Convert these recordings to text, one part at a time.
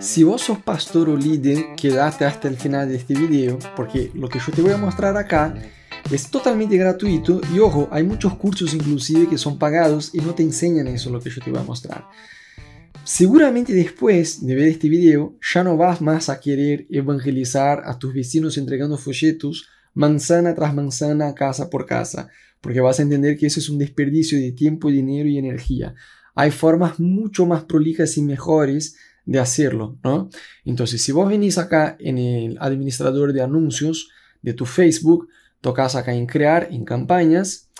Si vos sos pastor o líder, quédate hasta el final de este video, porque lo que yo te voy a mostrar acá es totalmente gratuito y ojo, hay muchos cursos inclusive que son pagados y no te enseñan eso lo que yo te voy a mostrar. Seguramente después de ver este video ya no vas más a querer evangelizar a tus vecinos entregando folletos manzana tras manzana, casa por casa, porque vas a entender que eso es un desperdicio de tiempo, dinero y energía. Hay formas mucho más prolijas y mejores de hacerlo, ¿no? Entonces, si vos venís acá en el administrador de anuncios de tu Facebook, tocas acá en crear, en campañas,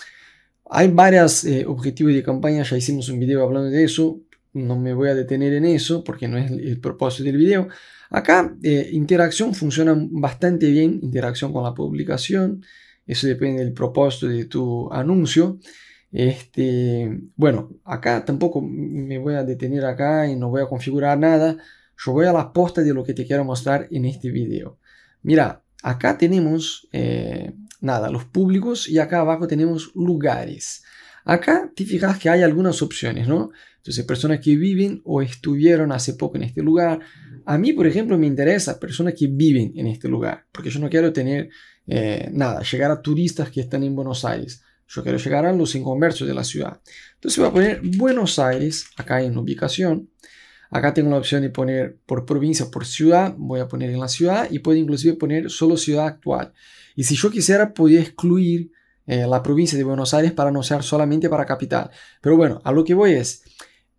hay varios eh, objetivos de campaña, ya hicimos un video hablando de eso, no me voy a detener en eso porque no es el propósito del video. Acá, eh, interacción funciona bastante bien, interacción con la publicación, eso depende del propósito de tu anuncio. Este, bueno, acá tampoco me voy a detener acá y no voy a configurar nada. Yo voy a la posta de lo que te quiero mostrar en este video. Mira, acá tenemos, eh, nada, los públicos y acá abajo tenemos lugares. Acá te fijas que hay algunas opciones, ¿no? Entonces, personas que viven o estuvieron hace poco en este lugar. A mí, por ejemplo, me interesa personas que viven en este lugar, porque yo no quiero tener eh, nada, llegar a turistas que están en Buenos Aires. Yo quiero llegar a los inconversos de la ciudad. Entonces voy a poner Buenos Aires acá en ubicación. Acá tengo la opción de poner por provincia, por ciudad. Voy a poner en la ciudad y puedo inclusive poner solo ciudad actual. Y si yo quisiera, podría excluir eh, la provincia de Buenos Aires para no ser solamente para capital. Pero bueno, a lo que voy es,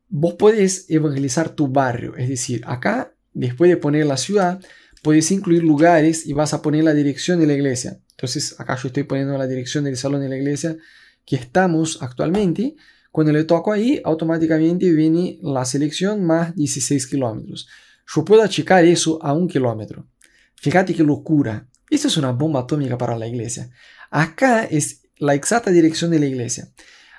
vos podés evangelizar tu barrio. Es decir, acá, después de poner la ciudad, podés incluir lugares y vas a poner la dirección de la iglesia. Entonces, acá yo estoy poniendo la dirección del salón de la iglesia que estamos actualmente. Cuando le toco ahí, automáticamente viene la selección más 16 kilómetros. Yo puedo achicar eso a un kilómetro. Fíjate qué locura. Esto es una bomba atómica para la iglesia. Acá es la exacta dirección de la iglesia.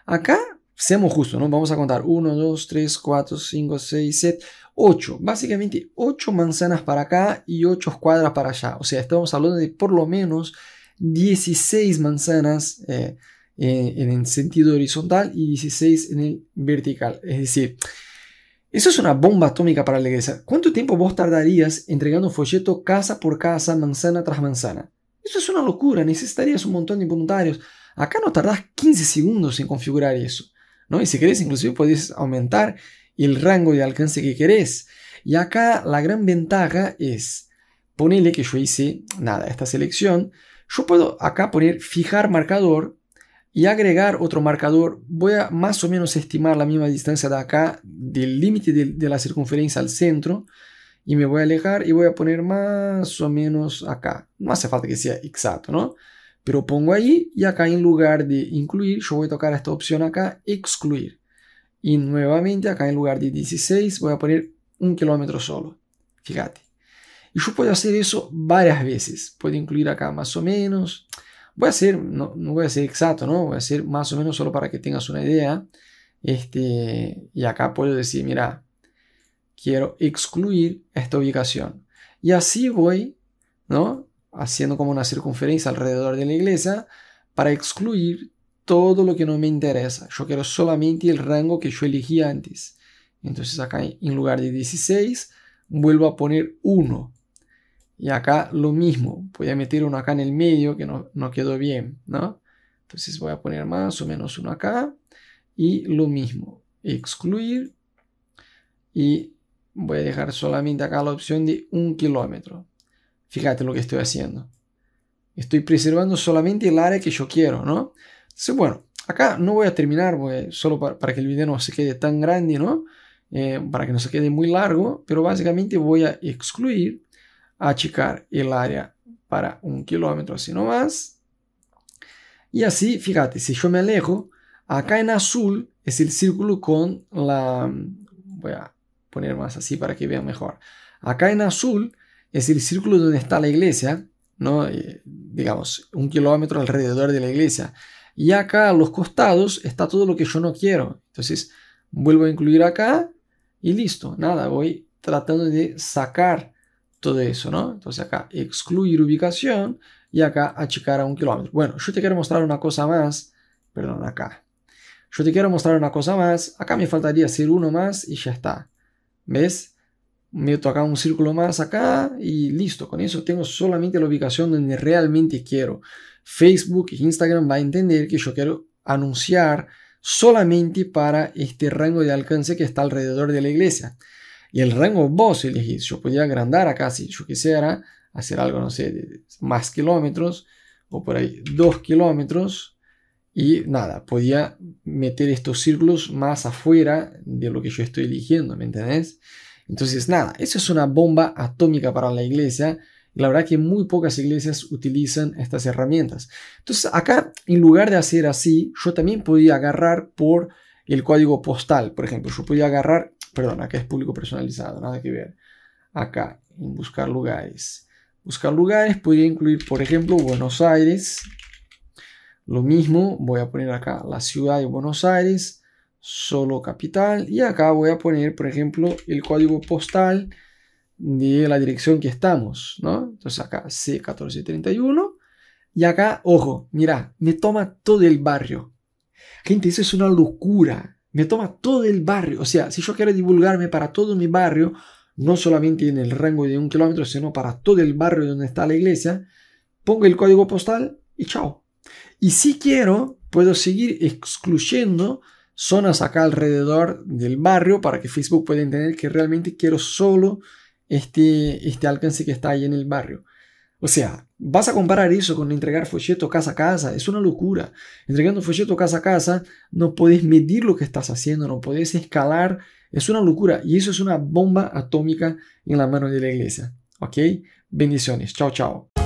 Acá, seamos justos, ¿no? Vamos a contar 1, 2, 3, 4, 5, 6, 7, 8. Básicamente 8 manzanas para acá y 8 cuadras para allá. O sea, estamos hablando de por lo menos 16 manzanas eh, eh, en, el sentido horizontal y 16 en el vertical. Es decir, eso es una bomba atómica para la iglesia. ¿Cuánto tiempo vos tardarías entregando folleto casa por casa, manzana tras manzana? Eso es una locura, necesitarías un montón de voluntarios. Acá no tardás 15 segundos en configurar eso. ¿no? Y si querés, inclusive podés aumentar el rango de alcance que querés. Y acá la gran ventaja es, ponele que yo hice, nada, esta selección, yo puedo acá poner fijar marcador y agregar otro marcador. Voy a más o menos estimar la misma distancia de acá, del límite de, la circunferencia al centro. Y me voy a alejar y voy a poner más o menos acá. No hace falta que sea exacto, ¿no? Pero pongo ahí y acá en lugar de incluir, yo voy a tocar esta opción acá, excluir. Y nuevamente acá en lugar de 16 voy a poner un kilómetro solo. Fíjate. Y yo puedo hacer eso varias veces. Puedo incluir acá más o menos. Voy a hacer, no, no voy a ser exacto, ¿no? Voy a hacer más o menos solo para que tengas una idea. Este, y acá puedo decir, mira, quiero excluir esta ubicación. Y así voy, ¿no? Haciendo como una circunferencia alrededor de la iglesia para excluir todo lo que no me interesa. Yo quiero solamente el rango que yo elegí antes. Entonces acá en lugar de 16 vuelvo a poner 1 y acá lo mismo, voy a meter uno acá en el medio que no, quedó bien, ¿no? Entonces voy a poner más o menos uno acá y lo mismo, excluir y voy a dejar solamente acá la opción de un kilómetro. Fíjate lo que estoy haciendo. Estoy preservando solamente el área que yo quiero, ¿no? Entonces, bueno, acá no voy a terminar, solo para, que el video no se quede tan grande, ¿no? Eh, para que no se quede muy largo, pero básicamente voy a excluir achicar el área para un kilómetro, así nomás. Y así, fíjate, si yo me alejo, acá en azul es el círculo con la... Voy a poner más así para que vean mejor. Acá en azul es el círculo donde está la iglesia, ¿no? Eh, digamos, un kilómetro alrededor de la iglesia. Y acá a los costados está todo lo que yo no quiero. Entonces, vuelvo a incluir acá y listo. Nada, voy tratando de sacar todo eso, ¿no? Entonces acá excluir ubicación y acá achicar a un kilómetro. Bueno, yo te quiero mostrar una cosa más, perdón, acá. Yo te quiero mostrar una cosa más, acá me faltaría hacer uno más y ya está. ¿Ves? Me toca un círculo más acá y listo. Con eso tengo solamente la ubicación donde realmente quiero. Facebook e Instagram va a entender que yo quiero anunciar solamente para este rango de alcance que está alrededor de la iglesia. Y el rango vos elegís. Yo podía agrandar acá si yo quisiera hacer algo, no sé, más kilómetros o por ahí dos kilómetros. Y nada, podía meter estos círculos más afuera de lo que yo estoy eligiendo, ¿me entendés? Entonces, nada, eso es una bomba atómica para la iglesia. La verdad que muy pocas iglesias utilizan estas herramientas. Entonces, acá, en lugar de hacer así, yo también podía agarrar por el código postal, por ejemplo. Yo podía agarrar perdón, acá es público personalizado, nada que ver. Acá, en buscar lugares. Buscar lugares podría incluir, por ejemplo, Buenos Aires. Lo mismo, voy a poner acá la ciudad de Buenos Aires, solo capital. Y acá voy a poner, por ejemplo, el código postal de la dirección que estamos, ¿no? Entonces acá C1431. Y acá, ojo, mira, me toma todo el barrio. Gente, eso es una locura me toma todo el barrio. O sea, si yo quiero divulgarme para todo mi barrio, no solamente en el rango de un kilómetro, sino para todo el barrio donde está la iglesia, pongo el código postal y chao. Y si quiero, puedo seguir excluyendo zonas acá alrededor del barrio para que Facebook pueda entender que realmente quiero solo este, este alcance que está ahí en el barrio. O sea, vas a comparar eso con entregar folletos casa a casa, es una locura. Entregando folleto casa a casa, no podés medir lo que estás haciendo, no puedes escalar, es una locura. Y eso es una bomba atómica en la mano de la iglesia. ¿Ok? Bendiciones, chao, chao.